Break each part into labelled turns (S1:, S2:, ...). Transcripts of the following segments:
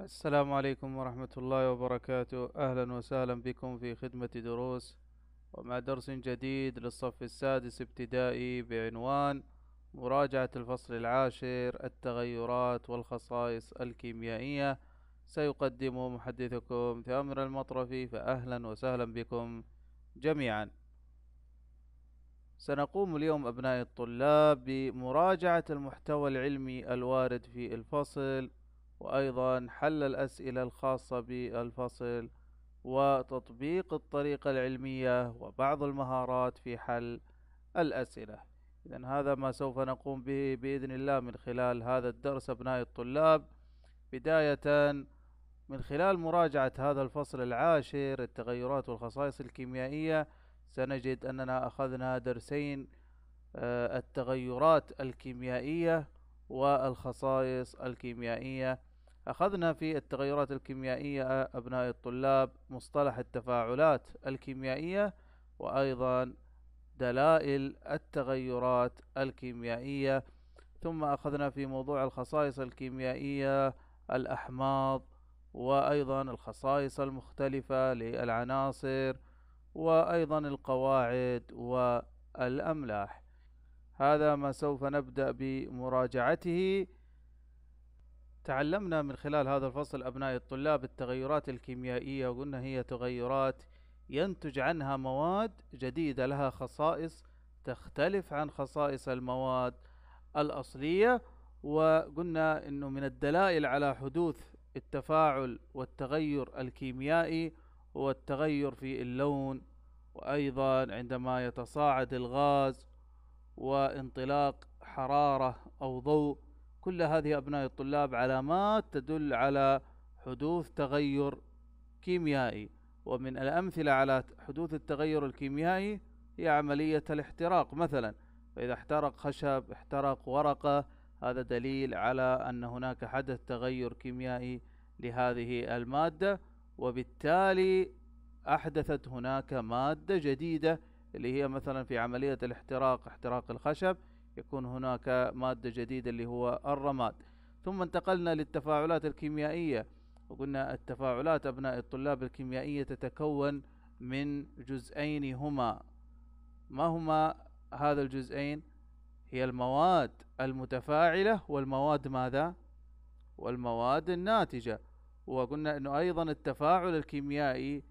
S1: السلام عليكم ورحمة الله وبركاته أهلا وسهلا بكم في خدمة دروس ومع درس جديد للصف السادس ابتدائي بعنوان مراجعة الفصل العاشر التغيرات والخصائص الكيميائية سيقدم محدثكم ثامر المطرفي فأهلا وسهلا بكم جميعا سنقوم اليوم أبنائي الطلاب بمراجعة المحتوى العلمي الوارد في الفصل وأيضا حل الأسئلة الخاصة بالفصل وتطبيق الطريقة العلمية وبعض المهارات في حل الأسئلة إذا هذا ما سوف نقوم به بإذن الله من خلال هذا الدرس أبنائي الطلاب بداية من خلال مراجعة هذا الفصل العاشر التغيرات والخصائص الكيميائية سنجد أننا أخذنا درسين آه، التغيرات الكيميائية والخصائص الكيميائية أخذنا في التغيرات الكيميائية آه، أبناء الطلاب مصطلح التفاعلات الكيميائية وأيضا دلائل التغيرات الكيميائية ثم أخذنا في موضوع الخصائص الكيميائية الأحماض وأيضا الخصائص المختلفة للعناصر وأيضا القواعد والأملاح هذا ما سوف نبدأ بمراجعته تعلمنا من خلال هذا الفصل أبناء الطلاب التغيرات الكيميائية وقلنا هي تغيرات ينتج عنها مواد جديدة لها خصائص تختلف عن خصائص المواد الأصلية وقلنا أنه من الدلائل على حدوث التفاعل والتغير الكيميائي هو التغير في اللون وأيضا عندما يتصاعد الغاز وانطلاق حرارة أو ضوء كل هذه أبناء الطلاب علامات تدل على حدوث تغير كيميائي ومن الأمثلة على حدوث التغير الكيميائي هي عملية الاحتراق مثلا فإذا احترق خشب احترق ورقة هذا دليل على أن هناك حدث تغير كيميائي لهذه المادة وبالتالي أحدثت هناك مادة جديدة اللي هي مثلا في عملية الاحتراق احتراق الخشب يكون هناك مادة جديدة اللي هو الرماد ثم انتقلنا للتفاعلات الكيميائية وقلنا التفاعلات أبناء الطلاب الكيميائية تتكون من جزئين هما ما هما هذا الجزئين هي المواد المتفاعلة والمواد ماذا والمواد الناتجة وقلنا أنه أيضا التفاعل الكيميائي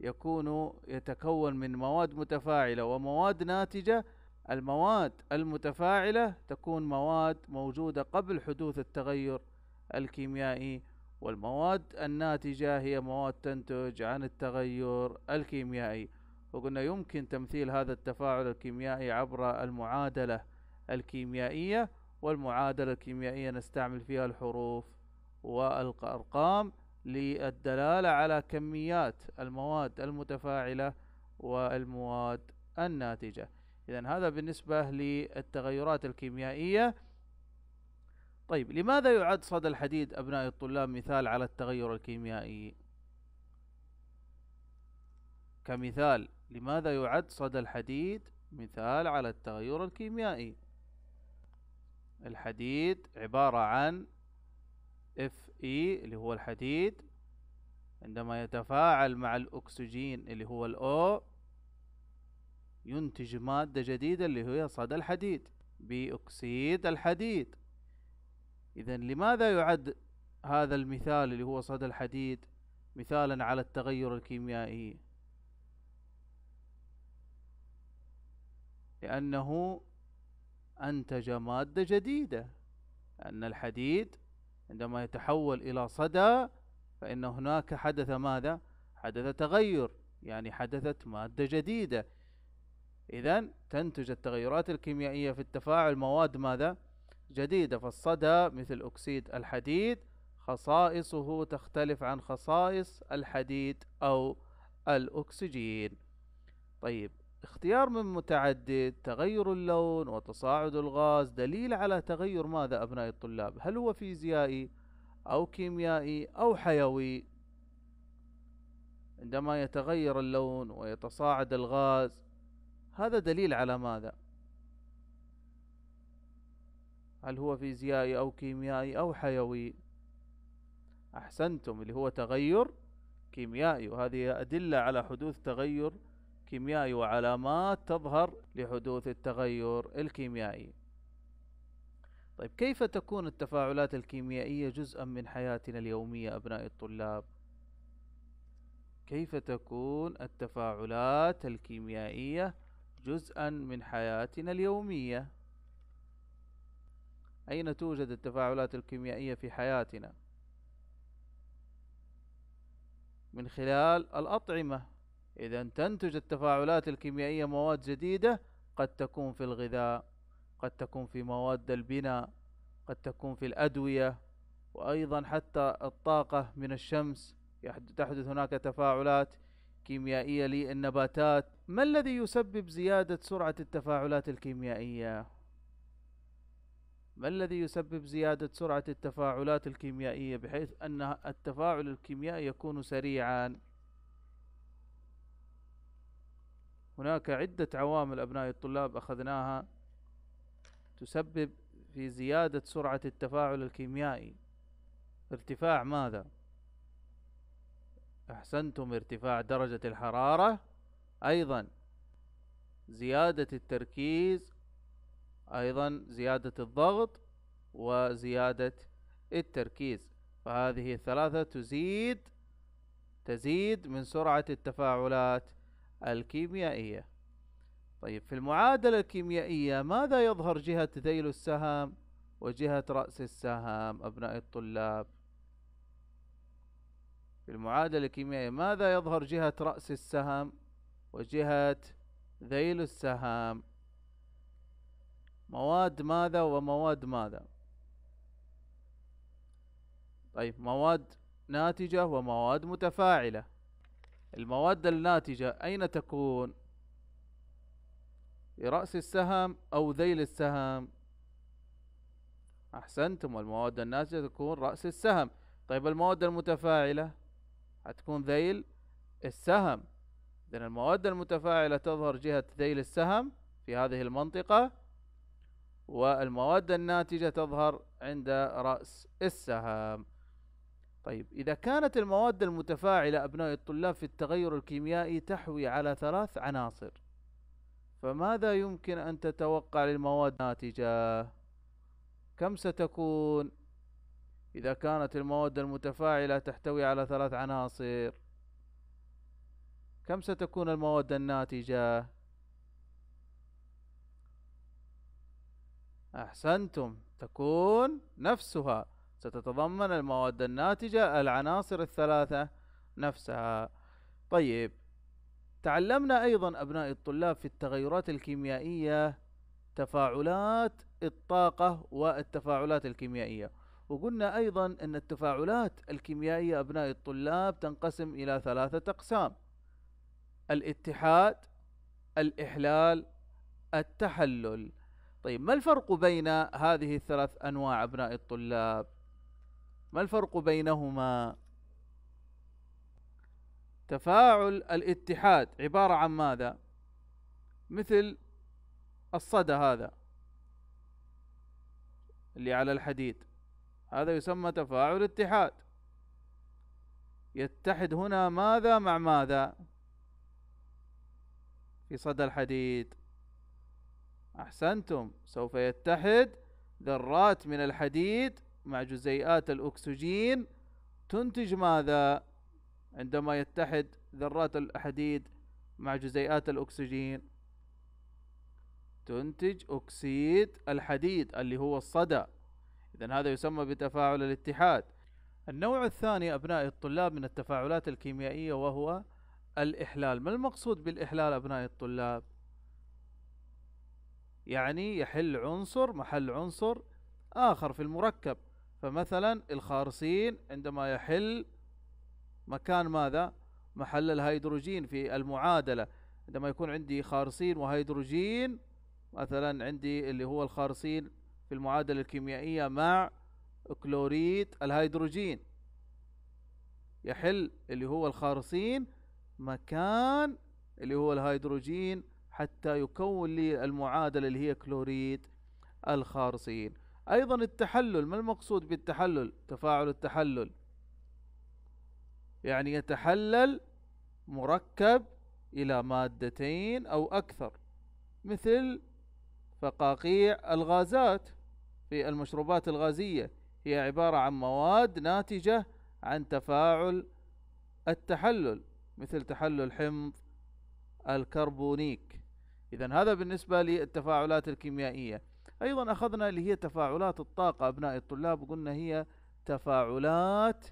S1: يكون يتكون من مواد متفاعلة ومواد ناتجة المواد المتفاعلة تكون مواد موجودة قبل حدوث التغير الكيميائي والمواد الناتجة هي مواد تنتج عن التغير الكيميائي وقلنا يمكن تمثيل هذا التفاعل الكيميائي عبر المعادلة الكيميائية والمعادلة الكيميائية نستعمل فيها الحروف والأرقام للدلالة على كميات المواد المتفاعلة والمواد الناتجة إذا هذا بالنسبة للتغيرات الكيميائية طيب لماذا يعد صدى الحديد أبناء الطلاب مثال على التغير الكيميائي كمثال لماذا يعد صدى الحديد مثال على التغير الكيميائي الحديد عبارة عن Fe اللي هو الحديد عندما يتفاعل مع الأكسجين اللي هو الأو ينتج مادة جديدة اللي هي صدى الحديد بأكسيد الحديد إذا لماذا يعد هذا المثال اللي هو صدى الحديد مثالا على التغير الكيميائي لأنه أنتج مادة جديدة أن الحديد عندما يتحول إلى صدى فإن هناك حدث ماذا؟ حدث تغير يعني حدثت مادة جديدة إذا تنتج التغيرات الكيميائية في التفاعل مواد ماذا؟ جديدة فالصدى مثل أكسيد الحديد خصائصه تختلف عن خصائص الحديد أو الأكسجين طيب اختيار من متعدد تغير اللون وتصاعد الغاز دليل على تغير ماذا أبناء الطلاب هل هو فيزيائي أو كيميائي أو حيوي عندما يتغير اللون ويتصاعد الغاز هذا دليل على ماذا هل هو فيزيائي أو كيميائي أو حيوي أحسنتم اللي هو تغير كيميائي وهذه أدلة على حدوث تغير كيميائي وعلامات تظهر لحدوث التغير الكيميائي طيب كيف تكون التفاعلات الكيميائية جزءا من حياتنا اليومية أبناء الطلاب كيف تكون التفاعلات الكيميائية جزءا من حياتنا اليومية أين توجد التفاعلات الكيميائية في حياتنا من خلال الأطعمة إذا تنتج التفاعلات الكيميائية مواد جديدة قد تكون في الغذاء قد تكون في مواد البناء قد تكون في الأدوية وأيضا حتى الطاقة من الشمس تحدث هناك تفاعلات كيميائية للنباتات ما الذي يسبب زيادة سرعة التفاعلات الكيميائية؟ ما الذي يسبب زيادة سرعة التفاعلات الكيميائية بحيث أن التفاعل الكيميائي يكون سريعا؟ هناك عدة عوامل أبناء الطلاب أخذناها تسبب في زيادة سرعة التفاعل الكيميائي ارتفاع ماذا؟ أحسنتم ارتفاع درجة الحرارة ايضا زيادة التركيز ايضا زيادة الضغط وزيادة التركيز فهذه الثلاثة تزيد تزيد من سرعة التفاعلات الكيميائية طيب في المعادلة الكيميائية ماذا يظهر جهة ذيل السهم وجهة رأس السهم أبناء الطلاب في المعادلة الكيميائية ماذا يظهر جهة رأس السهم وجهة ذيل السهام مواد ماذا ومواد ماذا طيب مواد ناتجة ومواد متفاعلة المواد الناتجة أين تكون في رأس السهم أو ذيل السهم أحسنتم المواد الناتجة تكون رأس السهم طيب المواد المتفاعلة هتكون ذيل السهم إذن المواد المتفاعلة تظهر جهة ذيل السهم في هذه المنطقة والمواد الناتجة تظهر عند رأس السهم طيب إذا كانت المواد المتفاعلة أبناء الطلاب في التغير الكيميائي تحوي على ثلاث عناصر فماذا يمكن أن تتوقع للمواد الناتجة؟ كم ستكون إذا كانت المواد المتفاعلة تحتوي على ثلاث عناصر؟ كم ستكون المواد الناتجة أحسنتم تكون نفسها ستتضمن المواد الناتجة العناصر الثلاثة نفسها طيب تعلمنا أيضا أبناء الطلاب في التغيرات الكيميائية تفاعلات الطاقة والتفاعلات الكيميائية وقلنا أيضا أن التفاعلات الكيميائية أبناء الطلاب تنقسم إلى ثلاثة أقسام الاتحاد الإحلال التحلل طيب ما الفرق بين هذه الثلاث أنواع أبناء الطلاب ما الفرق بينهما تفاعل الاتحاد عبارة عن ماذا مثل الصدى هذا اللي على الحديد هذا يسمى تفاعل اتحاد يتحد هنا ماذا مع ماذا في صدى الحديد أحسنتم سوف يتحد ذرات من الحديد مع جزيئات الأكسجين تنتج ماذا عندما يتحد ذرات الحديد مع جزيئات الأكسجين تنتج أكسيد الحديد اللي هو الصدى إذا هذا يسمى بتفاعل الاتحاد النوع الثاني أبنائي الطلاب من التفاعلات الكيميائية وهو الإحلال ما المقصود بالإحلال أبناء الطلاب يعني يحل عنصر محل عنصر آخر في المركب فمثلا الخارصين عندما يحل مكان ماذا محل الهيدروجين في المعادلة عندما يكون عندي خارصين وهيدروجين مثلا عندي اللي هو الخارصين في المعادلة الكيميائية مع كلوريد الهيدروجين يحل اللي هو الخارصين مكان اللي هو الهيدروجين حتى يكون لي المعادلة اللي هي كلوريد الخارصين أيضا التحلل ما المقصود بالتحلل تفاعل التحلل يعني يتحلل مركب إلى مادتين أو أكثر مثل فقاقيع الغازات في المشروبات الغازية هي عبارة عن مواد ناتجة عن تفاعل التحلل مثل تحلل حمض الكربونيك إذا هذا بالنسبة للتفاعلات الكيميائية أيضا أخذنا اللي هي تفاعلات الطاقة أبناء الطلاب وقلنا هي تفاعلات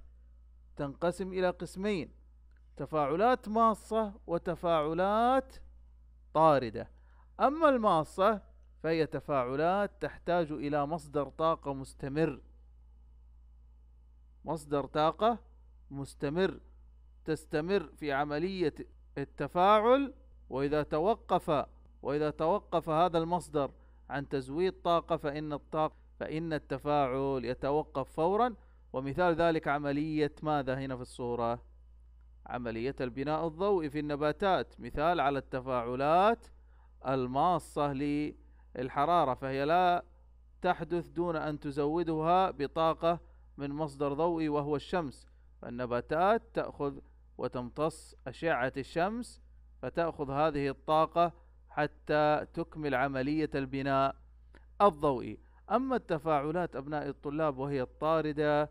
S1: تنقسم إلى قسمين تفاعلات ماصة وتفاعلات طاردة أما الماصة فهي تفاعلات تحتاج إلى مصدر طاقة مستمر مصدر طاقة مستمر تستمر في عملية التفاعل وإذا توقف وإذا توقف هذا المصدر عن تزويد طاقة فإن الطاقة فإن التفاعل يتوقف فورا ومثال ذلك عملية ماذا هنا في الصورة عملية البناء الضوئي في النباتات مثال على التفاعلات الماصة للحرارة فهي لا تحدث دون أن تزودها بطاقة من مصدر ضوئي وهو الشمس فالنباتات تأخذ وتمتص أشعة الشمس فتأخذ هذه الطاقة حتى تكمل عملية البناء الضوئي أما التفاعلات أبناء الطلاب وهي الطاردة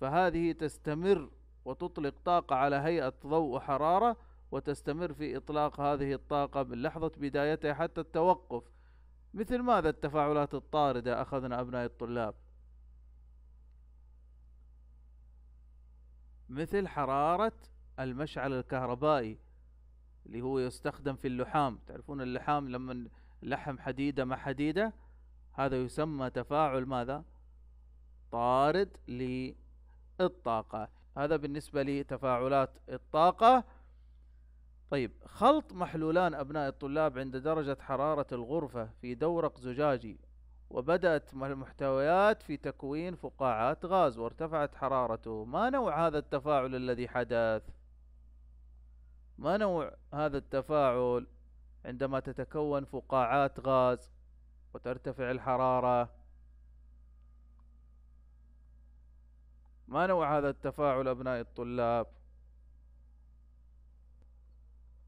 S1: فهذه تستمر وتطلق طاقة على هيئة ضوء وحرارة وتستمر في إطلاق هذه الطاقة من لحظة بدايتها حتى التوقف مثل ماذا التفاعلات الطاردة أخذنا أبناء الطلاب مثل حرارة المشعل الكهربائي اللي هو يستخدم في اللحام تعرفون اللحام لما لحم حديدة مع حديدة هذا يسمى تفاعل ماذا طارد للطاقة هذا بالنسبة لتفاعلات الطاقة طيب خلط محلولان أبناء الطلاب عند درجة حرارة الغرفة في دورق زجاجي وبدأت المحتويات في تكوين فقاعات غاز وارتفعت حرارته ما نوع هذا التفاعل الذي حدث؟ ما نوع هذا التفاعل عندما تتكون فقاعات غاز وترتفع الحرارة ما نوع هذا التفاعل أبناء الطلاب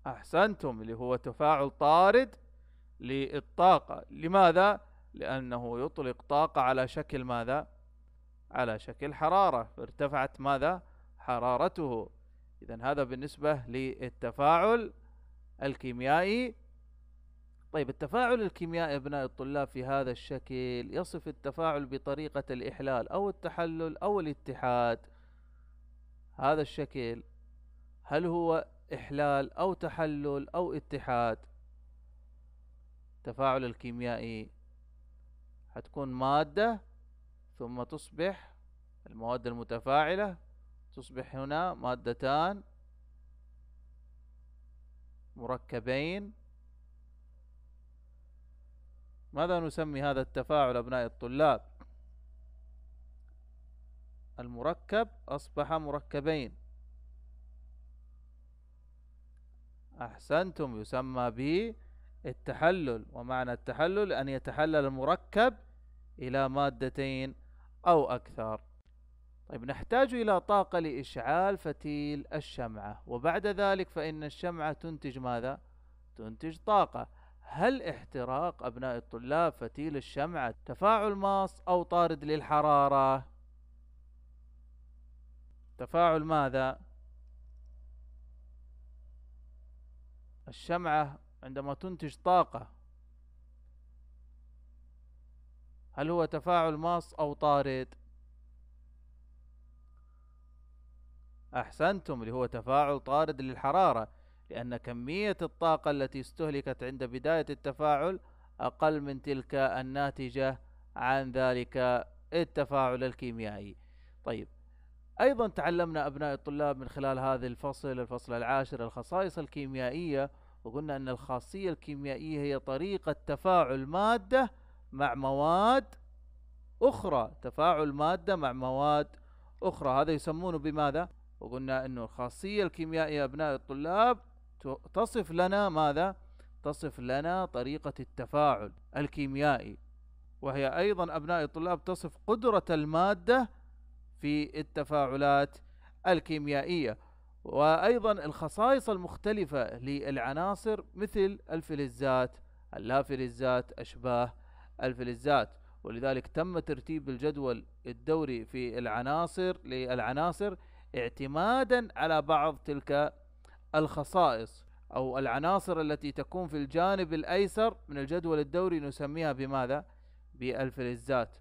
S1: أحسنتم اللي هو تفاعل طارد للطاقة لماذا؟ لأنه يطلق طاقة على شكل ماذا؟ على شكل حرارة فارتفعت ماذا؟ حرارته إذا هذا بالنسبة للتفاعل الكيميائي طيب التفاعل الكيميائي أبناء الطلاب في هذا الشكل يصف التفاعل بطريقة الإحلال أو التحلل أو الاتحاد هذا الشكل هل هو إحلال أو تحلل أو اتحاد التفاعل الكيميائي هتكون مادة ثم تصبح المواد المتفاعلة تصبح هنا مادتان مركبين ماذا نسمي هذا التفاعل أبناء الطلاب المركب أصبح مركبين أحسنتم يسمى به التحلل ومعنى التحلل أن يتحلل المركب إلى مادتين أو أكثر طيب نحتاج إلى طاقة لإشعال فتيل الشمعة وبعد ذلك فإن الشمعة تنتج ماذا؟ تنتج طاقة هل احتراق أبناء الطلاب فتيل الشمعة تفاعل ماص أو طارد للحرارة؟ تفاعل ماذا؟ الشمعة عندما تنتج طاقة هل هو تفاعل ماص أو طارد؟ أحسنتم اللي هو تفاعل طارد للحرارة لأن كمية الطاقة التي استهلكت عند بداية التفاعل أقل من تلك الناتجة عن ذلك التفاعل الكيميائي طيب أيضا تعلمنا أبناء الطلاب من خلال هذا الفصل الفصل العاشر الخصائص الكيميائية وقلنا أن الخاصية الكيميائية هي طريقة تفاعل مادة مع مواد أخرى تفاعل مادة مع مواد أخرى هذا يسمونه بماذا؟ وقلنا انه الخاصيه الكيميائيه ابناء الطلاب تصف لنا ماذا تصف لنا طريقه التفاعل الكيميائي وهي ايضا ابناء الطلاب تصف قدره الماده في التفاعلات الكيميائيه وايضا الخصائص المختلفه للعناصر مثل الفلزات اللافلزات اشباه الفلزات ولذلك تم ترتيب الجدول الدوري في العناصر للعناصر اعتمادا على بعض تلك الخصائص او العناصر التي تكون في الجانب الايسر من الجدول الدوري نسميها بماذا؟ بالفلزات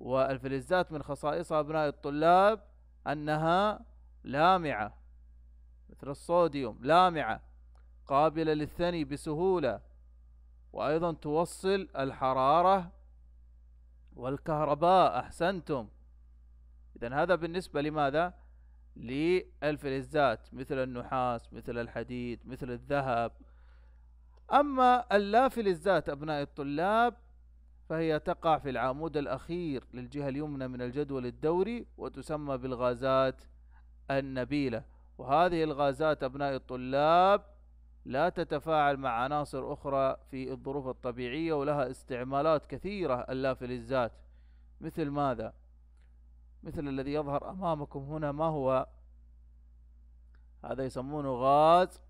S1: والفلزات من خصائصها ابناء الطلاب انها لامعه مثل الصوديوم لامعه قابله للثني بسهوله وايضا توصل الحراره والكهرباء احسنتم اذا هذا بالنسبه لماذا؟ للفلزات مثل النحاس مثل الحديد مثل الذهب أما اللافلزات أبناء الطلاب فهي تقع في العمود الأخير للجهة اليمنى من الجدول الدوري وتسمى بالغازات النبيلة وهذه الغازات أبناء الطلاب لا تتفاعل مع عناصر أخرى في الظروف الطبيعية ولها استعمالات كثيرة اللافلزات مثل ماذا؟ مثل الذي يظهر أمامكم هنا ما هو هذا يسمونه غاز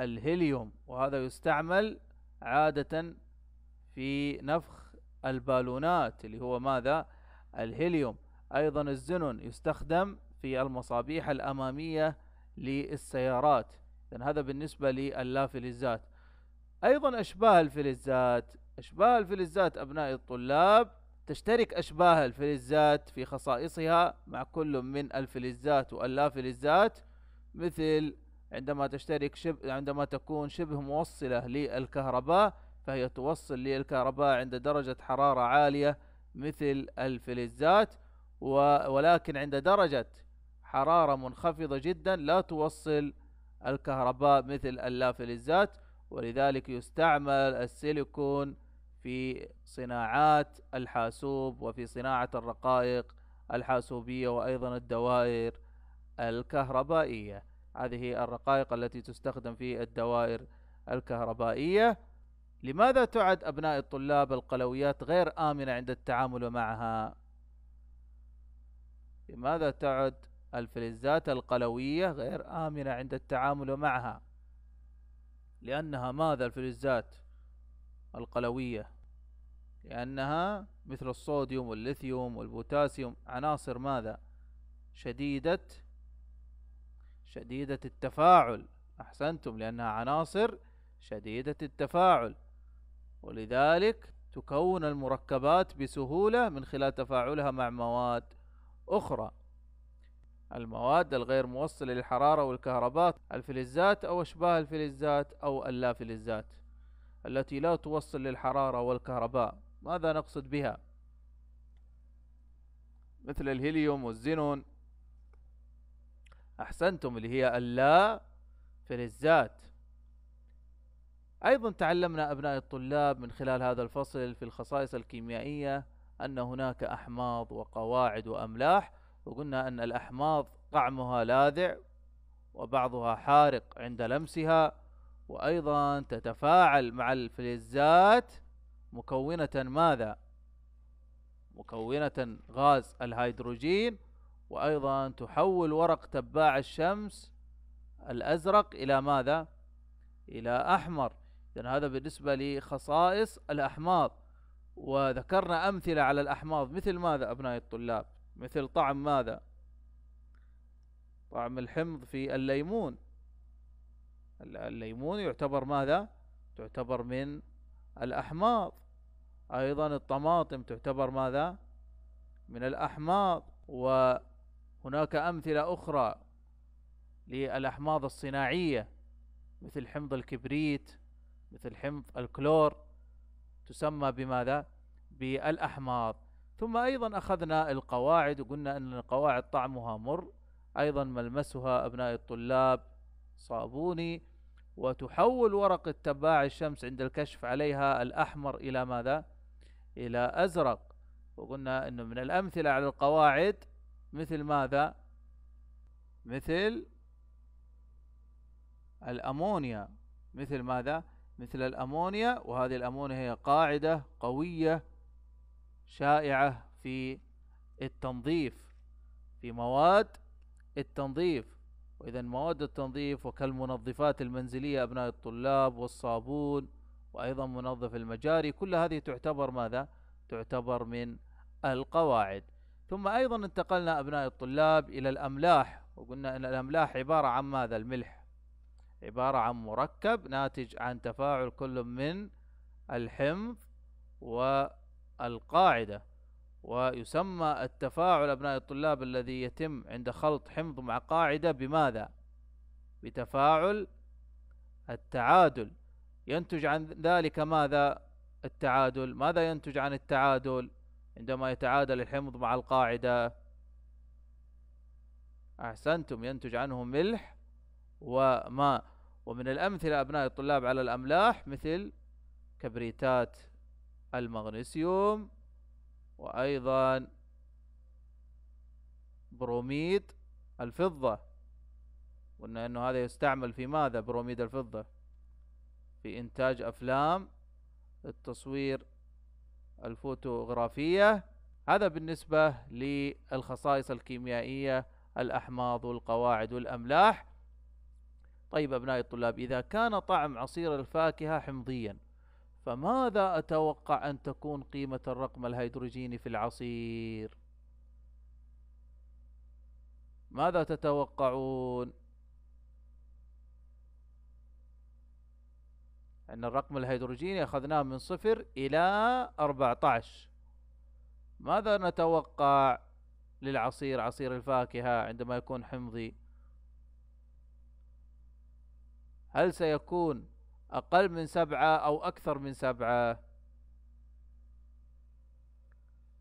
S1: الهيليوم وهذا يستعمل عادة في نفخ البالونات اللي هو ماذا الهيليوم أيضا الزنون يستخدم في المصابيح الأمامية للسيارات إذن هذا بالنسبة للافلزات أيضا أشباه الفلزات أشباه الفلزات أبنائي الطلاب تشترك أشباه الفلزات في خصائصها مع كل من الفلزات واللافلزات مثل عندما تشترك شب عندما تكون شبه موصلة للكهرباء فهي توصل للكهرباء عند درجة حرارة عالية مثل الفلزات و... ولكن عند درجة حرارة منخفضة جدا لا توصل الكهرباء مثل اللافلزات ولذلك يستعمل السيليكون في صناعات الحاسوب وفي صناعة الرقائق الحاسوبية وأيضا الدوائر الكهربائية هذه الرقائق التي تستخدم في الدوائر الكهربائية لماذا تعد أبناء الطلاب القلويات غير آمنة عند التعامل معها؟ لماذا تعد الفلزات القلوية غير آمنة عند التعامل معها؟ لأنها ماذا الفلزات؟ القلوية لأنها مثل الصوديوم والليثيوم والبوتاسيوم عناصر ماذا شديدة شديدة التفاعل أحسنتم لأنها عناصر شديدة التفاعل ولذلك تكون المركبات بسهولة من خلال تفاعلها مع مواد أخرى المواد الغير موصلة للحرارة والكهرباء الفلزات أو أشباه الفلزات أو اللافلزات التي لا توصل للحرارة والكهرباء ماذا نقصد بها مثل الهيليوم والزينون أحسنتم اللي هي اللا فلزات أيضا تعلمنا أبناء الطلاب من خلال هذا الفصل في الخصائص الكيميائية أن هناك أحماض وقواعد وأملاح وقلنا أن الأحماض طعمها لاذع وبعضها حارق عند لمسها وأيضا تتفاعل مع الفلزات مكونة ماذا؟ مكونة غاز الهيدروجين وأيضا تحول ورق تباع الشمس الأزرق إلى ماذا؟ إلى أحمر إذن هذا بالنسبة لخصائص الأحماض وذكرنا أمثلة على الأحماض مثل ماذا أبنائي الطلاب مثل طعم ماذا طعم الحمض في الليمون الليمون يعتبر ماذا تعتبر من الأحماض أيضا الطماطم تعتبر ماذا من الأحماض وهناك أمثلة أخرى للأحماض الصناعية مثل حمض الكبريت مثل حمض الكلور تسمى بماذا بالأحماض ثم أيضا أخذنا القواعد وقلنا أن القواعد طعمها مر أيضا ملمسها أبناء الطلاب صابوني وتحول ورقة تباع الشمس عند الكشف عليها الأحمر إلى ماذا؟ إلى أزرق وقلنا أنه من الأمثلة على القواعد مثل ماذا؟ مثل الأمونيا مثل ماذا؟ مثل الأمونيا وهذه الأمونيا هي قاعدة قوية شائعة في التنظيف في مواد التنظيف وإذا مواد التنظيف وكالمنظفات المنزلية أبناء الطلاب والصابون وأيضا منظف المجاري كل هذه تعتبر ماذا؟ تعتبر من القواعد ثم أيضا انتقلنا أبناء الطلاب إلى الأملاح وقلنا أن الأملاح عبارة عن ماذا؟ الملح عبارة عن مركب ناتج عن تفاعل كل من الحمض والقاعدة ويسمى التفاعل أبناء الطلاب الذي يتم عند خلط حمض مع قاعدة بماذا؟ بتفاعل التعادل ينتج عن ذلك ماذا التعادل ماذا ينتج عن التعادل عندما يتعادل الحمض مع القاعدة أحسنتم ينتج عنه ملح وماء ومن الأمثلة أبناء الطلاب على الأملاح مثل كبريتات المغنيسيوم وأيضا بروميد الفضة قلنا أنه هذا يستعمل في ماذا بروميد الفضة في إنتاج أفلام التصوير الفوتوغرافية هذا بالنسبة للخصائص الكيميائية الأحماض والقواعد والأملاح طيب أبنائي الطلاب إذا كان طعم عصير الفاكهة حمضيا فماذا أتوقع أن تكون قيمة الرقم الهيدروجيني في العصير ماذا تتوقعون أن الرقم الهيدروجيني أخذناه من صفر إلى 14 ماذا نتوقع للعصير عصير الفاكهة عندما يكون حمضي هل سيكون أقل من سبعة أو أكثر من سبعة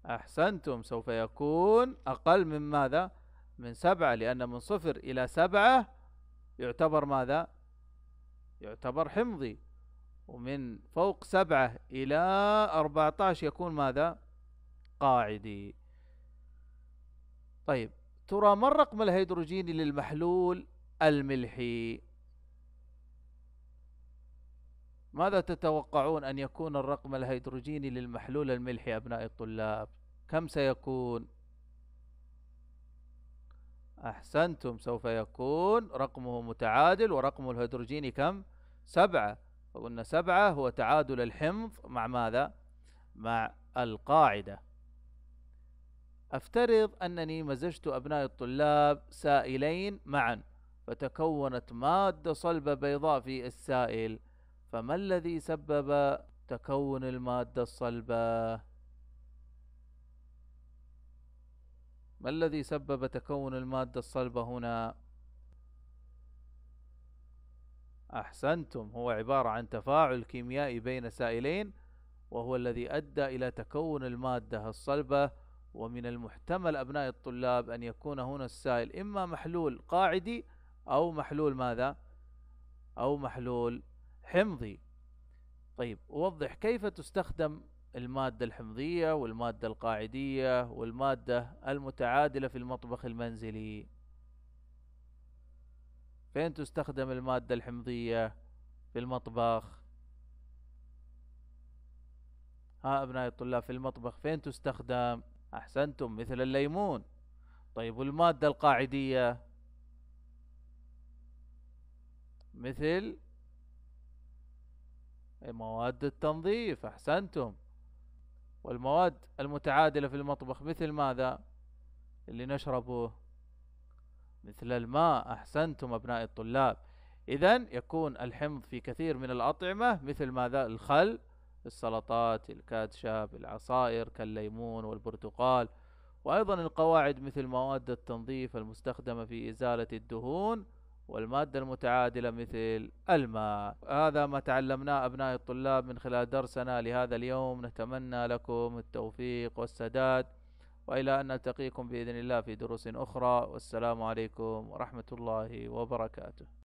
S1: أحسنتم سوف يكون أقل من ماذا من سبعة لأن من صفر إلى سبعة يعتبر ماذا يعتبر حمضي ومن فوق سبعة إلى أربعة عشر يكون ماذا قاعدي طيب ترى ما الرقم الهيدروجيني للمحلول الملحي ماذا تتوقعون أن يكون الرقم الهيدروجيني للمحلول الملحي أبناء الطلاب كم سيكون أحسنتم سوف يكون رقمه متعادل ورقمه الهيدروجيني كم سبعة وقلنا سبعة هو تعادل الحمض مع ماذا مع القاعدة أفترض أنني مزجت أبناء الطلاب سائلين معا فتكونت مادة صلبة بيضاء في السائل فما الذي سبب تكون المادة الصلبة ما الذي سبب تكون المادة الصلبة هنا أحسنتم هو عبارة عن تفاعل كيميائي بين سائلين وهو الذي أدى إلى تكون المادة الصلبة ومن المحتمل أبناء الطلاب أن يكون هنا السائل إما محلول قاعدي أو محلول ماذا أو محلول حمضي طيب وضح كيف تستخدم المادة الحمضية والمادة القاعدية والمادة المتعادلة في المطبخ المنزلي فين تستخدم المادة الحمضية في المطبخ ها أبنائي الطلاب في المطبخ فين تستخدم أحسنتم مثل الليمون طيب والمادة القاعدية مثل مواد التنظيف احسنتم والمواد المتعادلة في المطبخ مثل ماذا اللي نشربه مثل الماء احسنتم ابناء الطلاب اذا يكون الحمض في كثير من الاطعمة مثل ماذا الخل السلطات الكاتشب العصائر كالليمون والبرتقال وايضا القواعد مثل مواد التنظيف المستخدمة في ازالة الدهون والمادة المتعادلة مثل الماء هذا ما تعلمناه أبناء الطلاب من خلال درسنا لهذا اليوم نتمنى لكم التوفيق والسداد وإلى أن نلتقيكم بإذن الله في دروس أخرى والسلام عليكم ورحمة الله وبركاته